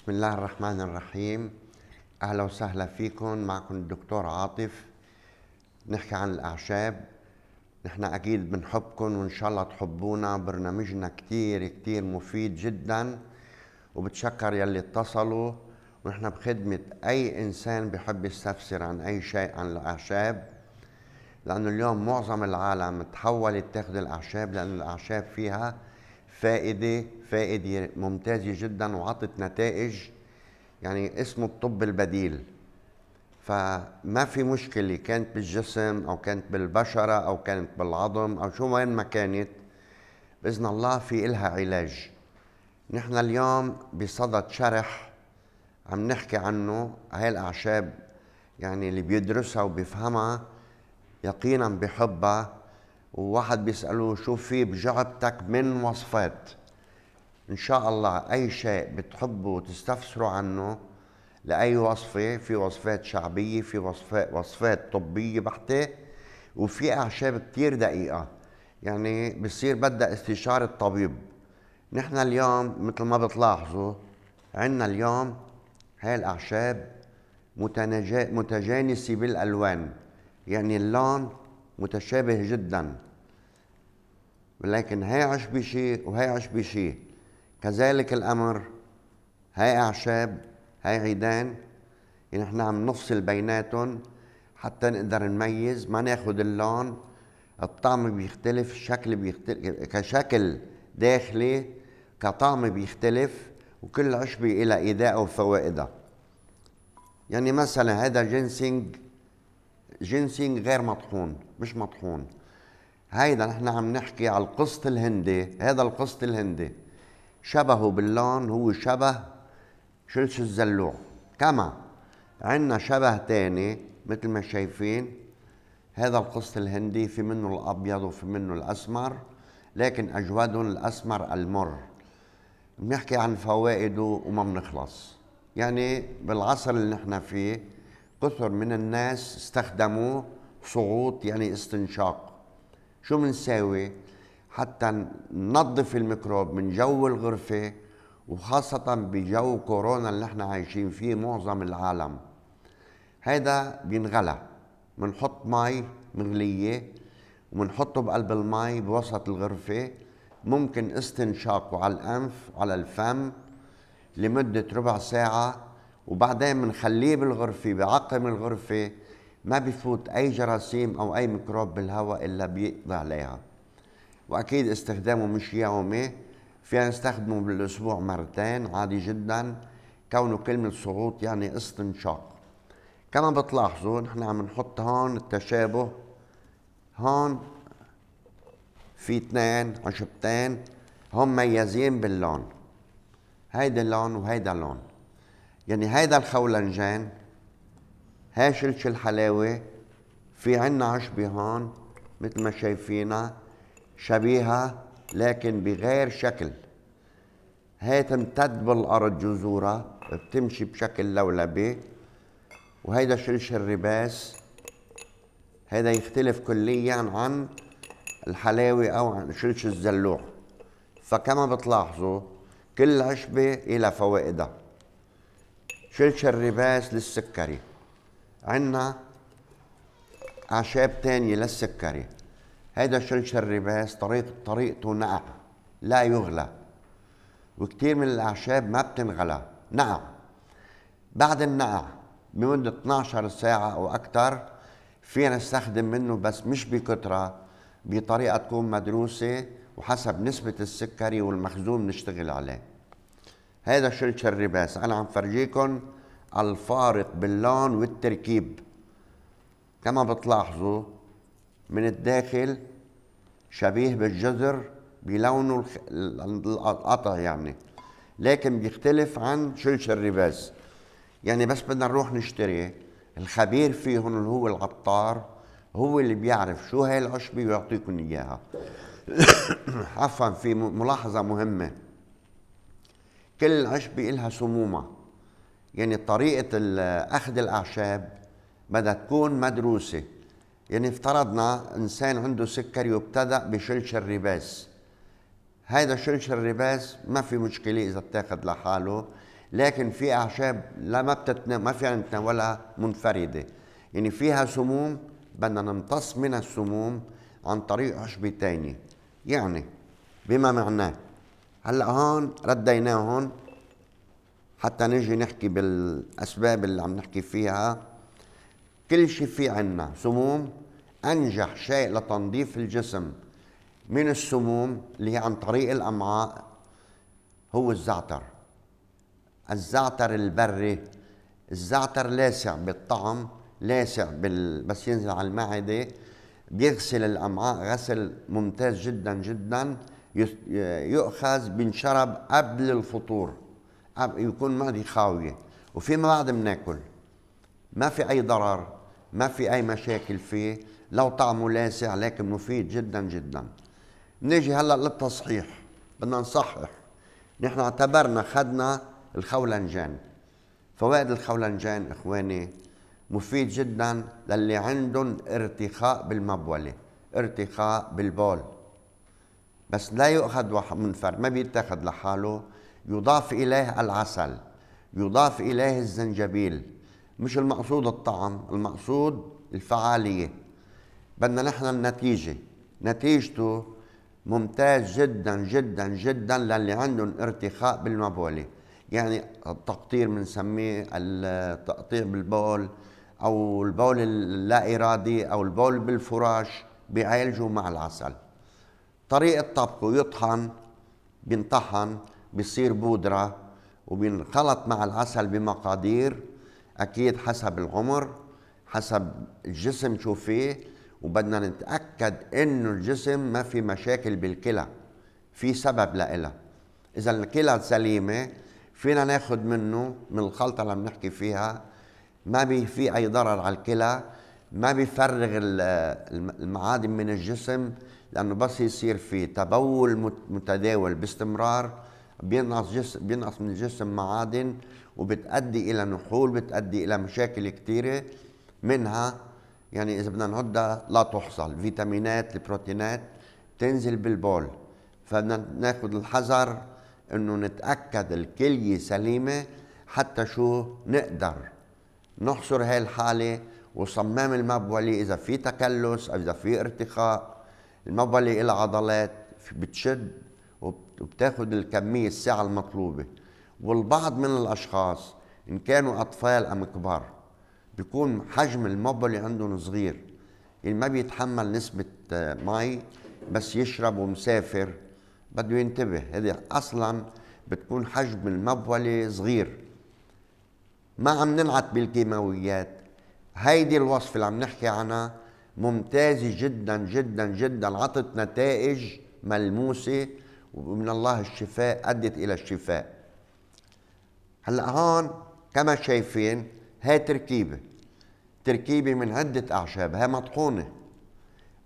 بسم الله الرحمن الرحيم أهلا وسهلا فيكم معكم الدكتور عاطف نحكي عن الأعشاب نحن أكيد بنحبكم وإن شاء الله تحبونا برنامجنا كتير كتير مفيد جدا وبتشكر يلي اتصلوا ونحن بخدمة أي إنسان بحب يستفسر عن أي شيء عن الأعشاب لأنه اليوم معظم العالم تحولت تاخذ الأعشاب لأن الأعشاب فيها فائده فائده ممتازه جدا وعطت نتائج يعني اسمه الطب البديل فما في مشكله كانت بالجسم او كانت بالبشره او كانت بالعظم او شو وين ما كانت باذن الله في إلها علاج نحن اليوم بصدد شرح عم نحكي عنه هاي الاعشاب يعني اللي بيدرسها وبيفهمها يقينا بحبها وواحد بيسأله شو في بجعبتك من وصفات إن شاء الله أي شيء بتحبوا تستفسروا عنه لأي وصفة في وصفات شعبية في وصفات, وصفات طبية بحتة وفي أعشاب كتير دقيقة يعني بصير بدها استشارة طبيب نحن اليوم مثل ما بتلاحظوا عندنا اليوم هاي الأعشاب متجانسة بالألوان يعني اللون متشابه جدا ولكن لكن هيعش وهي وهيعش بشيء كذلك الأمر هاي أعشاب هاي عيدان يعني احنا عم نفصل بيناتهم حتى نقدر نميز ما ناخد اللون الطعم بيختلف الشكل بيختلف كشكل داخلي كطعم بيختلف وكل عشبة إلى إيدائه وفوائدها يعني مثلا هذا جينسينج جينسينج غير مطحون مش مطحون هيدا نحن عم نحكي على القسط الهندي هذا القسط الهندي شبهه باللون هو شبه شلش الزلوع كما عندنا شبه تاني مثل ما شايفين هذا القسط الهندي في منه الابيض وفي منه الاسمر لكن اجودهم الاسمر المر بنحكي عن فوائده وما بنخلص يعني بالعصر اللي نحن فيه كثر من الناس استخدموه صعود يعني استنشاق شو بنساوي حتى ننظف الميكروب من جو الغرفة وخاصة بجو كورونا اللي احنا عايشين فيه معظم العالم هيدا بينغلى بنحط مي مغلية وبنحطه بقلب المي بوسط الغرفة ممكن استنشاقه على الأنف على الفم لمدة ربع ساعة وبعدين بنخليه بالغرفه بعقم الغرفه ما بفوت اي جراثيم او اي ميكروب بالهواء الا بيقضي عليها واكيد استخدامه مش يومي فينا نستخدمه بالاسبوع مرتين عادي جدا كونه كلمه سقوط يعني استنشاق كما بتلاحظوا نحن عم نحط هون التشابه هون في اثنين عشبتين هم مميزين باللون هيدا اللون وهيدا اللون يعني هيدا الخولنجان هاي شلش الحلاوة في عنا عشبة هون مثل ما شايفينها شبيهة لكن بغير شكل هاي تمتد بالأرض جذورها بتمشي بشكل لولبي وهيدا شلش الرباس هيدا يختلف كليا عن الحلاوة أو عن شلش الزلوع فكما بتلاحظوا كل عشبة إلى فوائدها شلش الرباس للسكري عندنا أعشاب تانية للسكري هيدا شلش الرباس طريق طريقته نقع لا يغلى وكتير من الأعشاب ما بتنغلى نقع بعد النقع بمدة 12 ساعة أو أكثر فينا نستخدم منه بس مش بكثرة بطريقة تكون مدروسة وحسب نسبة السكري والمخزون بنشتغل عليه هذا شلش الرباس انا عم فرجيكم الفارق باللون والتركيب كما بتلاحظوا من الداخل شبيه بالجزر بلونه القطع يعني لكن بيختلف عن شلش الرباس يعني بس بدنا نروح نشتري الخبير فيهم اللي هو العطار هو اللي بيعرف شو هي العشبة ويعطيكم إياها عفوا في ملاحظة مهمة كل عشبة إلها سمومها يعني طريقة أخذ الأعشاب بدها تكون مدروسة يعني افترضنا إنسان عنده سكري وابتدأ بشلش الرباس هذا شلش الرباس ما في مشكلة إذا بتاخذ لحاله لكن في أعشاب لا ما بتتنا ما فينا نتناولها منفردة يعني فيها سموم بدنا نمتص من السموم عن طريق عشبة تانية يعني بما معناه هلا هون رديناه هون حتى نجي نحكي بالاسباب اللي عم نحكي فيها كل شيء في عنا سموم انجح شيء لتنظيف الجسم من السموم اللي هي عن طريق الامعاء هو الزعتر الزعتر البري الزعتر لاسع بالطعم لاسع بال... بس ينزل على المعده بيغسل الامعاء غسل ممتاز جدا جدا يؤخذ بنشرب قبل الفطور يكون معدي خاوية وفيما بعد بناكل ما في أي ضرر ما في أي مشاكل فيه لو طعمه لاسع لكن مفيد جدا جدا نيجي هلا للتصحيح بدنا نصحح نحن اعتبرنا خدنا الخولنجان فوائد الخولنجان اخواني مفيد جدا للي عندهم ارتخاء بالمبوله ارتخاء بالبول بس لا يؤخذ من فرد ما بيتاخذ لحاله يضاف إليه العسل يضاف إليه الزنجبيل مش المقصود الطعم المقصود الفعالية بدنا نحن النتيجة نتيجته ممتاز جدا جدا جدا للي عندهم ارتخاء بالمبولة يعني التقطير بنسميه التقطير بالبول او البول اللا ارادي او البول بالفراش بيعالجوا مع العسل طريقة طبخه يطحن بينطحن بصير بودرة وبينخلط مع العسل بمقادير أكيد حسب العمر حسب الجسم شو فيه وبدنا نتأكد إنه الجسم ما في مشاكل بالكلى في سبب لإلها إذا الكلى سليمة فينا ناخذ منه من الخلطة اللي بنحكي فيها ما بي في أي ضرر على الكلى ما بيفرغ المعادن من الجسم لانه بس يصير في تبول متداول باستمرار بينقص جسم بينقص من الجسم معادن وبتؤدي الى نحول بتؤدي الى مشاكل كثيره منها يعني اذا بدنا نعدها لا تحصى الفيتامينات البروتينات تنزل بالبول فبدنا ناخذ الحذر انه نتاكد الكليه سليمه حتى شو نقدر نحصر هاي الحاله وصمام المبولي اذا في تكلس او اذا في ارتخاء المبلي إلى عضلات بتشد وبتاخد الكمية الساعة المطلوبة والبعض من الأشخاص إن كانوا أطفال أم كبار بيكون حجم المبلي عندهم صغير يعني ما بيتحمل نسبة آه، مي بس يشرب ومسافر بده ينتبه هذه أصلا بتكون حجم المبولة صغير ما عم ننعت بالكيماويات هيدي الوصفة اللي عم نحكي عنها ممتازه جدا جدا جدا عطت نتائج ملموسه ومن الله الشفاء ادت الى الشفاء هلا هون كما شايفين هاي تركيبه تركيبه من عده اعشاب هاي مطحونه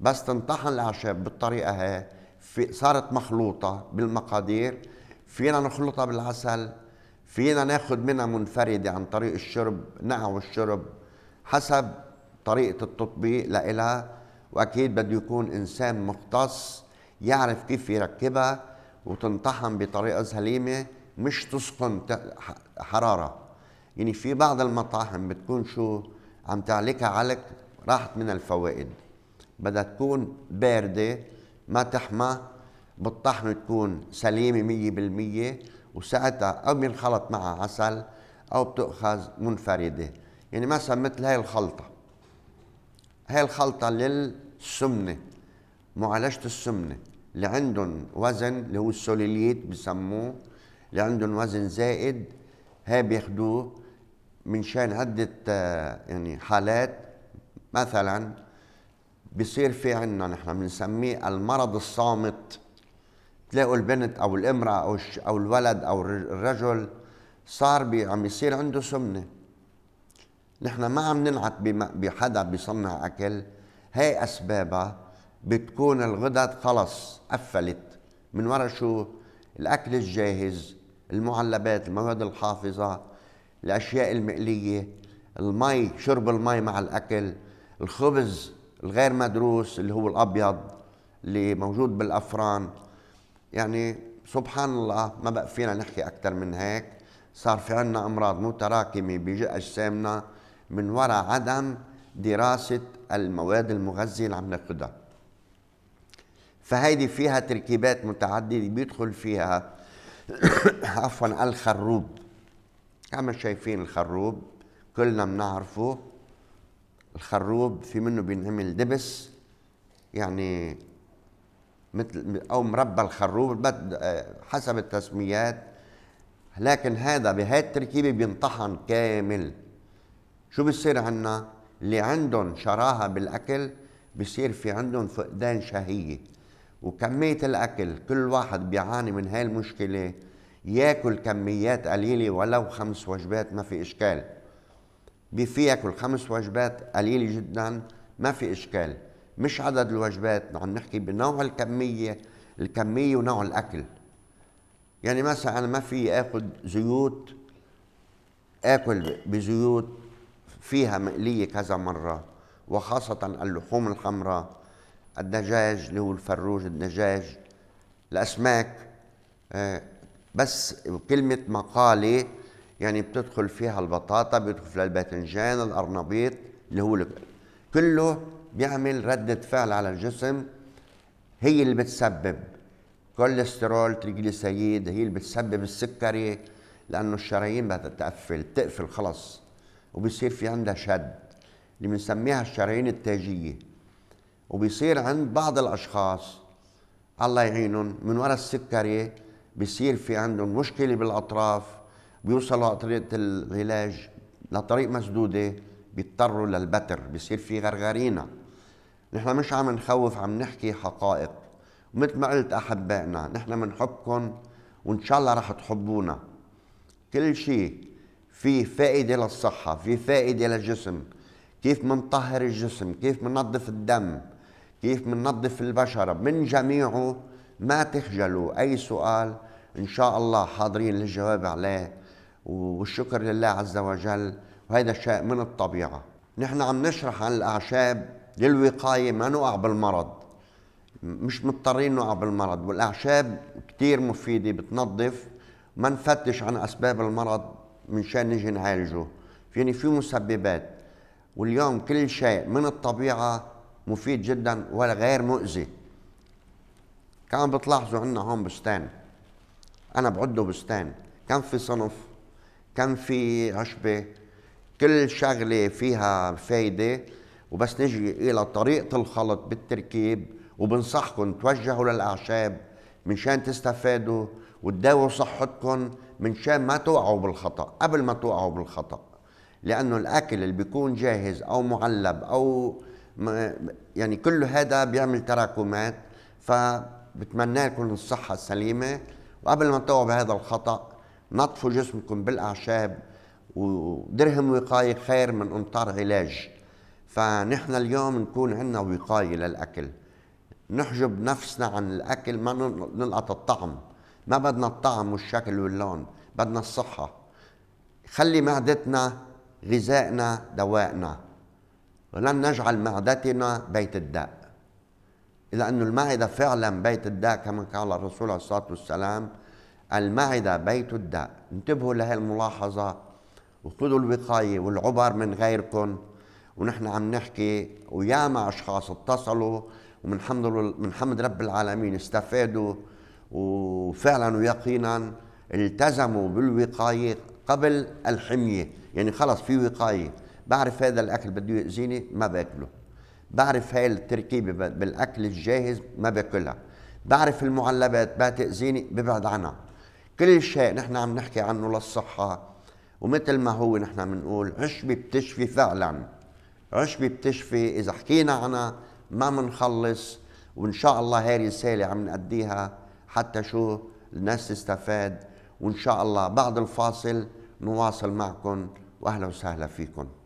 بس تنطحن الاعشاب بالطريقه هاي في صارت مخلوطه بالمقادير فينا نخلطها بالعسل فينا ناخذ منها منفرده عن طريق الشرب نقع والشرب حسب طريقه التطبيق لإلها واكيد بده يكون انسان مختص يعرف كيف يركبها وتنطحن بطريقه سليمه مش تسخن حراره يعني في بعض المطاحن بتكون شو عم تعلقها علق راحت من الفوائد بدها تكون بارده ما تحمى بالطحن تكون سليمه مية بالمية وساعتها او بينخلط معها عسل او بتؤخذ منفرده يعني مثلا مثل هاي الخلطه هاي الخلطة للسمنة معالجة السمنة اللي عندهم وزن اللي هو السوليليت بسموه اللي عندهم وزن زائد هاي بياخدوه من شان عدة آه، يعني حالات مثلا بصير في عندنا نحن بنسميه المرض الصامت تلاقوا البنت او الامراه او او الولد او الرجل صار عم يصير عنده سمنه نحن ما عم ننعت بحدا بيصنع اكل هي اسبابها بتكون الغدد خلص قفلت من ورا شو الاكل الجاهز المعلبات المواد الحافظه الاشياء المقليه المي شرب المي مع الاكل الخبز الغير مدروس اللي هو الابيض اللي موجود بالافران يعني سبحان الله ما بقى فينا نحكي اكثر من هيك صار في عنا امراض متراكمه باجسامنا من وراء عدم دراسة المواد المغذية اللي عم ناخدها فهيدي فيها تركيبات متعددة بيدخل فيها عفوا الخروب كما شايفين الخروب كلنا بنعرفه الخروب في منه بينعمل دبس يعني مثل او مربى الخروب حسب التسميات لكن هذا بهي التركيبه بينطحن كامل شو بصير عنا اللي عندهم شراهة بالأكل بصير في عندهم فقدان شهية وكمية الأكل كل واحد بيعاني من هاي المشكلة ياكل كميات قليلة ولو خمس وجبات ما في إشكال بفي ياكل خمس وجبات قليلة جدا ما في إشكال مش عدد الوجبات عم نحكي بنوع الكمية الكمية ونوع الأكل يعني مثلا أنا ما في آخذ زيوت آكل بزيوت فيها مقلية كذا مرة وخاصة اللحوم الحمراء الدجاج اللي هو الفروج الدجاج الأسماك آه، بس كلمة مقالي يعني بتدخل فيها البطاطا بيدخل فيها الباذنجان الأرنبيط اللي هو كله بيعمل ردة فعل على الجسم هي اللي بتسبب كوليسترول تريجليسيد هي اللي بتسبب السكري لأنه الشرايين بدها تقفل تقفل خلص وبيصير في عندها شد اللي بنسميها الشرايين التاجيه وبيصير عند بعض الاشخاص الله يعينهم من وراء السكري بيصير في عندهم مشكله بالاطراف بيوصلوا على طريقه العلاج لطريق مسدوده بيضطروا للبتر بيصير في غرغرينا نحن مش عم نخوف عم نحكي حقائق ومثل ما قلت احبائنا نحن بنحبكم وان شاء الله رح تحبونا كل شيء في فائدة للصحة في فائدة للجسم كيف منطهر الجسم كيف مننظف الدم كيف مننظف البشرة من جميعه ما تخجلوا أي سؤال إن شاء الله حاضرين للجواب عليه والشكر لله عز وجل وهذا شيء من الطبيعة نحن عم نشرح عن الأعشاب للوقاية ما نقع بالمرض مش مضطرين نقع بالمرض والأعشاب كتير مفيدة بتنظف ما نفتش عن أسباب المرض منشان نجي نعالجه يعني في مسببات واليوم كل شيء من الطبيعة مفيد جدا ولا غير مؤذي كان بتلاحظوا عندنا هون بستان أنا بعده بستان كان في صنف كان في عشبة كل شغلة فيها فايدة وبس نجي إلى طريقة الخلط بالتركيب وبنصحكم توجهوا للأعشاب من شان تستفادوا وتداووا صحتكم من شان ما توقعوا بالخطأ قبل ما توقعوا بالخطأ لأنه الأكل اللي بيكون جاهز أو معلب أو يعني كل هذا بيعمل تراكمات فبتمنى لكم الصحة السليمة وقبل ما توقعوا بهذا الخطأ نطفوا جسمكم بالأعشاب ودرهم وقاية خير من أمطار علاج فنحن اليوم نكون عندنا وقاية للأكل نحجب نفسنا عن الاكل ما نلقط الطعم ما بدنا الطعم والشكل واللون بدنا الصحه خلي معدتنا غذائنا دوائنا ولن نجعل معدتنا بيت الداء إلى أن المعدة فعلا بيت الداء كما قال الرسول عليه الصلاة والسلام المعدة بيت الداء انتبهوا لهي الملاحظة وخذوا الوقاية والعبر من غيركم ونحن عم نحكي وياما أشخاص اتصلوا من حمد رب العالمين استفادوا وفعلا ويقينا التزموا بالوقايه قبل الحميه يعني خلص في وقايه بعرف هذا الاكل بده ياذيني ما باكله بعرف هاي التركيبه بالاكل الجاهز ما باكلها بعرف المعلبات ما تاذيني ببعد عنها كل شيء نحن عم نحكي عنه للصحه ومثل ما هو نحن بنقول عشبه بتشفي فعلا عشبه بتشفي اذا حكينا عنها ما منخلص وان شاء الله هاي رساله عم نأديها حتى شو الناس تستفاد وان شاء الله بعد الفاصل نواصل معكم واهلا وسهلا فيكم